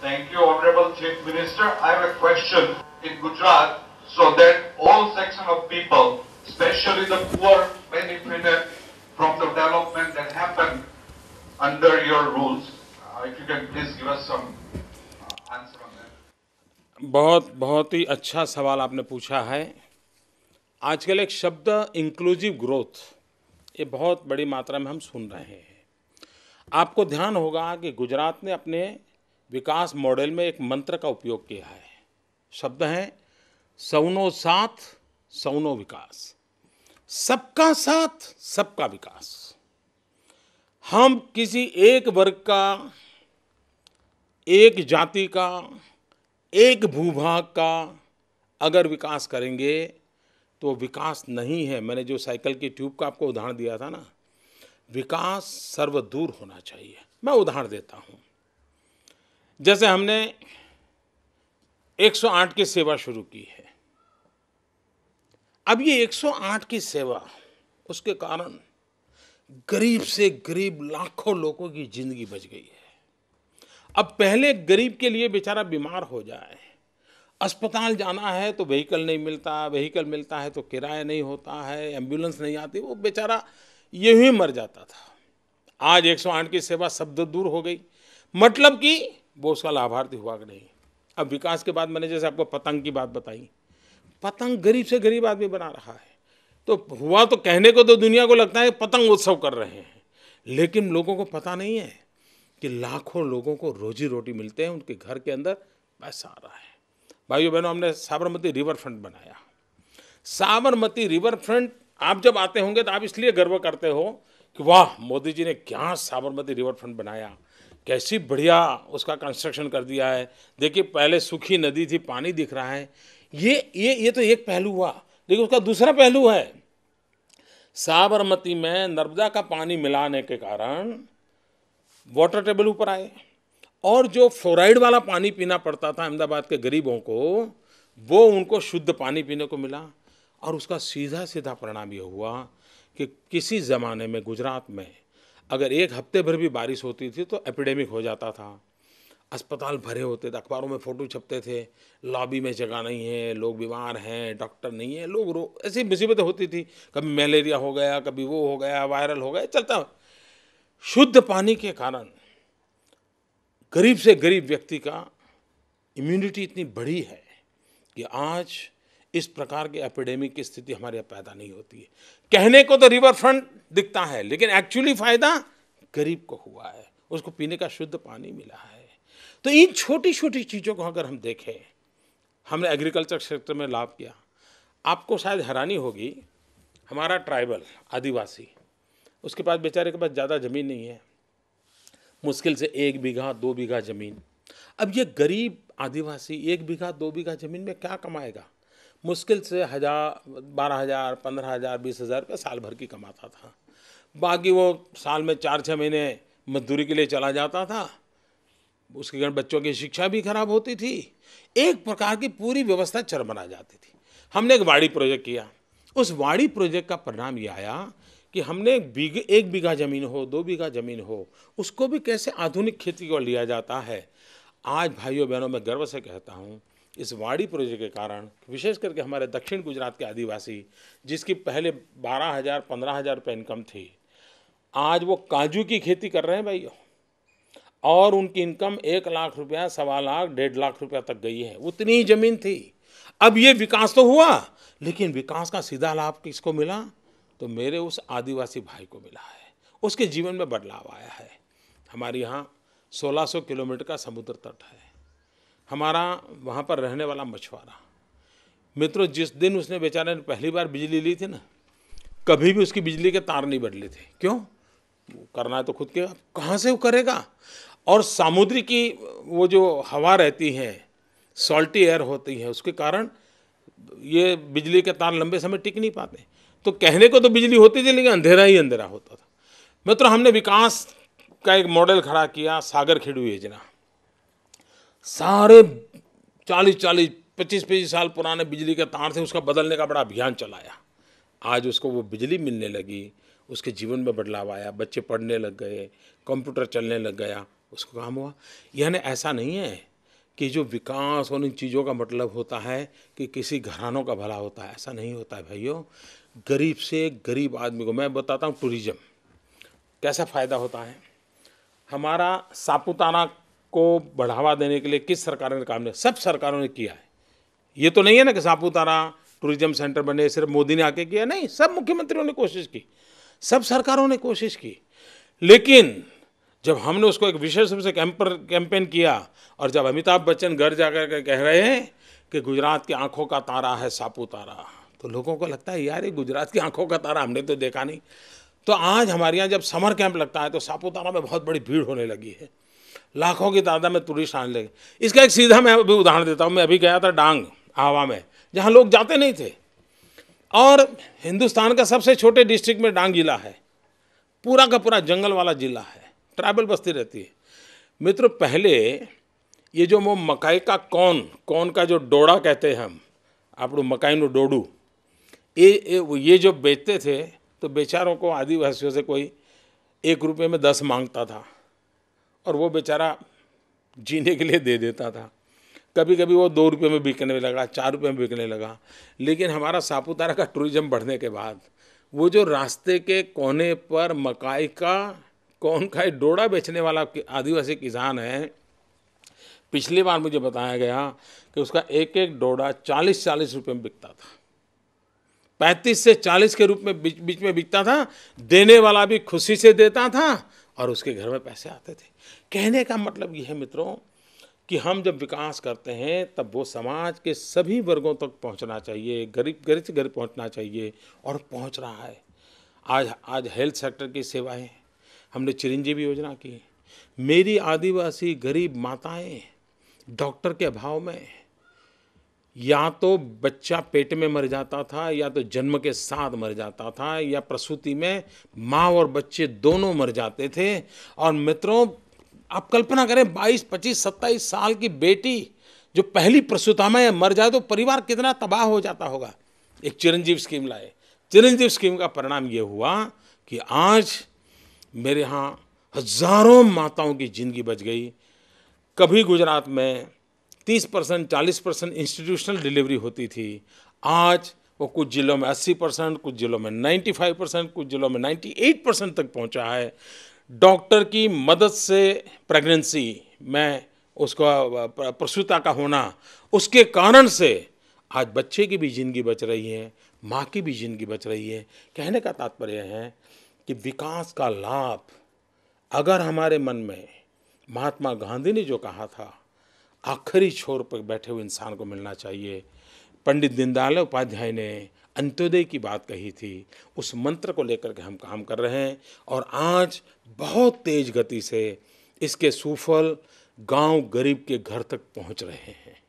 Thank you, Honorable Chief Minister. I have a question in Gujarat so that all section of people, especially the poor, benefited from the development that happened under your rules. Uh, if you can please give us some uh, answer on that. बहुत बहुत ही अच्छा सवाल आपने पूछा है आजकल एक शब्द इंक्लूसिव ग्रोथ ये बहुत बड़ी मात्रा में हम सुन रहे हैं आपको ध्यान होगा कि गुजरात ने अपने विकास मॉडल में एक मंत्र का उपयोग किया है शब्द हैं सौनो साथ सौनो विकास सबका साथ सबका विकास हम किसी एक वर्ग का एक जाति का एक भूभाग का अगर विकास करेंगे तो विकास नहीं है मैंने जो साइकिल की ट्यूब का आपको उदाहरण दिया था ना विकास सर्वदूर होना चाहिए मैं उदाहरण देता हूँ जैसे हमने 108 की सेवा शुरू की है अब ये 108 की सेवा उसके कारण गरीब से गरीब लाखों लोगों की जिंदगी बच गई है अब पहले गरीब के लिए बेचारा बीमार हो जाए अस्पताल जाना है तो व्हीकल नहीं मिलता व्हीकल मिलता है तो किराया नहीं होता है एम्बुलेंस नहीं आती वो बेचारा यही मर जाता था आज 108 की सेवा शब्द दूर हो गई मतलब कि वो उसका लाभार्थी हुआ कि नहीं अब विकास के बाद मैंने जैसे आपको पतंग की बात बताई पतंग गरीब से गरीब आदमी बना रहा है तो हुआ तो कहने को तो दुनिया को लगता है पतंग उत्सव कर रहे हैं लेकिन लोगों को पता नहीं है कि लाखों लोगों को रोजी रोटी मिलते हैं उनके घर के अंदर पैसा आ रहा है भाइयों बहनों हमने साबरमती रिवर फ्रंट बनाया साबरमती रिवर फ्रंट आप जब आते होंगे तो आप इसलिए गर्व करते हो कि वाह मोदी जी ने क्या साबरमती रिवर फ्रंट बनाया कैसी बढ़िया उसका कंस्ट्रक्शन कर दिया है देखिए पहले सूखी नदी थी पानी दिख रहा है ये ये ये तो एक पहलू हुआ लेकिन उसका दूसरा पहलू है साबरमती में नर्मदा का पानी मिलाने के कारण वाटर टेबल ऊपर आए और जो फ्लोराइड वाला पानी पीना पड़ता था अहमदाबाद के गरीबों को वो उनको शुद्ध पानी पीने को मिला और उसका सीधा सीधा परिणाम यह हुआ कि किसी ज़माने में गुजरात में अगर एक हफ्ते भर भी बारिश होती थी तो एपिडेमिक हो जाता था अस्पताल भरे होते थे अखबारों में फ़ोटो छपते थे लॉबी में जगह नहीं है लोग बीमार हैं डॉक्टर नहीं है लोग रो ऐसी मुसीबतें होती थी कभी मलेरिया हो गया कभी वो हो गया वायरल हो गया चलता शुद्ध पानी के कारण गरीब से गरीब व्यक्ति का इम्यूनिटी इतनी बढ़ी है कि आज इस प्रकार की एपिडेमिक की स्थिति हमारे यहाँ पैदा नहीं होती है कहने को तो रिवर फ्रंट दिखता है लेकिन एक्चुअली फ़ायदा गरीब को हुआ है उसको पीने का शुद्ध पानी मिला है तो इन छोटी छोटी चीज़ों को अगर हम देखें हमने एग्रीकल्चर सेक्टर में लाभ किया आपको शायद हैरानी होगी हमारा ट्राइबल आदिवासी उसके पास बेचारे के पास ज़्यादा ज़मीन नहीं है मुश्किल से एक बीघा दो बीघा ज़मीन अब ये गरीब आदिवासी एक बीघा दो बीघा ज़मीन में क्या कमाएगा मुश्किल से हज़ार बारह हज़ार पंद्रह हज़ार बीस हज़ार रुपये साल भर की कमाता था बाकी वो साल में चार छः महीने मजदूरी के लिए चला जाता था उसके कारण बच्चों की शिक्षा भी खराब होती थी एक प्रकार की पूरी व्यवस्था चरमरा जाती थी हमने एक वाड़ी प्रोजेक्ट किया उस वाड़ी प्रोजेक्ट का परिणाम ये आया कि हमने बीग, एक बीघा ज़मीन हो दो बीघा ज़मीन हो उसको भी कैसे आधुनिक खेती को लिया जाता है आज भाइयों बहनों में गर्व से कहता हूँ इस वाड़ी प्रोजेक्ट के कारण विशेष करके हमारे दक्षिण गुजरात के आदिवासी जिसकी पहले बारह हज़ार पंद्रह हज़ार रुपये इनकम थी आज वो काजू की खेती कर रहे हैं भाई और उनकी इनकम एक लाख रुपया सवा लाख डेढ़ लाख रुपया तक गई है उतनी ही ज़मीन थी अब ये विकास तो हुआ लेकिन विकास का सीधा लाभ किसको मिला तो मेरे उस आदिवासी भाई को मिला है उसके जीवन में बदलाव आया है हमारे यहाँ 1600 किलोमीटर का समुद्र तट है हमारा वहाँ पर रहने वाला मछुआरा मित्रों जिस दिन उसने बेचारे ने पहली बार बिजली ली थी ना कभी भी उसकी बिजली के तार नहीं बदले थे क्यों करना है तो खुद के कहाँ से वो करेगा और सामुद्री की वो जो हवा रहती है सॉल्टी एयर होती है उसके कारण ये बिजली के तार लंबे समय टिक नहीं पाते तो कहने को तो बिजली होती थी लेकिन अंधेरा ही अंधेरा होता था मित्रों हमने विकास का एक मॉडल खड़ा किया सागर खेड़ू योजना सारे चालीस चालीस पच्चीस पच्चीस साल पुराने बिजली के तार थे उसका बदलने का बड़ा अभियान चलाया आज उसको वो बिजली मिलने लगी उसके जीवन में बदलाव आया बच्चे पढ़ने लग गए कंप्यूटर चलने लग गया उसको काम हुआ यानी ऐसा नहीं है कि जो विकास और इन चीज़ों का मतलब होता है कि किसी घरानों का भला होता है ऐसा नहीं होता है भाइयों गरीब से गरीब आदमी को मैं बताता हूँ टूरिज़म कैसा फ़ायदा होता है हमारा सापुतारा को बढ़ावा देने के लिए किस सरकार ने काम किया सब सरकारों ने किया है ये तो नहीं है ना कि सापूतारा टूरिज्म सेंटर बने सिर्फ मोदी ने आके किया नहीं सब मुख्यमंत्रियों ने कोशिश की सब सरकारों ने कोशिश की लेकिन जब हमने उसको एक विशेष रूप से कैंपर कैंपेन किया और जब अमिताभ बच्चन घर जाकर के कह रहे हैं कि गुजरात की आंखों का तारा है सापूतारा तो लोगों को लगता है यार ये गुजरात की आंखों का तारा हमने तो देखा नहीं तो आज हमारे यहाँ जब समर कैंप लगता है तो सापूतारा में बहुत बड़ी भीड़ होने लगी है लाखों की तादाद में टूरिस्ट आने लगे इसका एक सीधा मैं अभी उदाहरण देता हूँ मैं अभी गया था डांग हवा में जहाँ लोग जाते नहीं थे और हिंदुस्तान का सबसे छोटे डिस्ट्रिक्ट में डांग जिला है पूरा का पूरा जंगल वाला जिला है ट्राइबल बस्ती रहती है मित्रों पहले ये जो वो मकाई का कौन कौन का जो डोड़ा कहते हैं हम आप लोग मकाई नो डोडू ये ये जो बेचते थे तो बेचारों को आदिवासियों से कोई एक रुपये में दस मांगता था और वो बेचारा जीने के लिए दे देता था कभी कभी वो दो रुपये में बिकने लगा चार रुपये में बिकने लगा लेकिन हमारा सापुतारा का टूरिज्म बढ़ने के बाद वो जो रास्ते के कोने पर मकाई का कौन का डोड़ा बेचने वाला आदिवासी किसान है पिछली बार मुझे बताया गया कि उसका एक एक डोड़ा चालीस चालीस रुपये में बिकता था पैंतीस से चालीस के रूप में बीच बीच में बिकता था देने वाला भी खुशी से देता था और उसके घर में पैसे आते थे कहने का मतलब यह है मित्रों कि हम जब विकास करते हैं तब वो समाज के सभी वर्गों तक तो पहुंचना चाहिए गरीब गरीब से गरीब पहुंचना चाहिए और पहुंच रहा है आज आज हेल्थ सेक्टर की सेवाएं हमने चिरंजीवी योजना की मेरी आदिवासी गरीब माताएं डॉक्टर के अभाव में या तो बच्चा पेट में मर जाता था या तो जन्म के साथ मर जाता था या प्रसूति में माँ और बच्चे दोनों मर जाते थे और मित्रों आप कल्पना करें 22, 25, 27 साल की बेटी जो पहली प्रसूता में मर जाए तो परिवार कितना तबाह हो जाता होगा एक चिरंजीव स्कीम लाए चिरंजीव स्कीम का परिणाम ये हुआ कि आज मेरे यहाँ हजारों माताओं की जिंदगी बच गई कभी गुजरात में तीस परसेंट चालीस परसेंट इंस्टीट्यूशनल डिलीवरी होती थी आज वो कुछ ज़िलों में 80 परसेंट कुछ ज़िलों में 95 परसेंट कुछ ज़िलों में 98 परसेंट तक पहुंचा है डॉक्टर की मदद से प्रेगनेंसी में उसका प्रसूता का होना उसके कारण से आज बच्चे की भी ज़िंदगी बच रही है माँ की भी ज़िंदगी बच रही है कहने का तात्पर्य है कि विकास का लाभ अगर हमारे मन में महात्मा गांधी ने जो कहा था आखिरी छोर पर बैठे हुए इंसान को मिलना चाहिए पंडित दीनदयाल उपाध्याय ने अंत्योदय की बात कही थी उस मंत्र को लेकर के हम काम कर रहे हैं और आज बहुत तेज गति से इसके सुफल गांव गरीब के घर तक पहुंच रहे हैं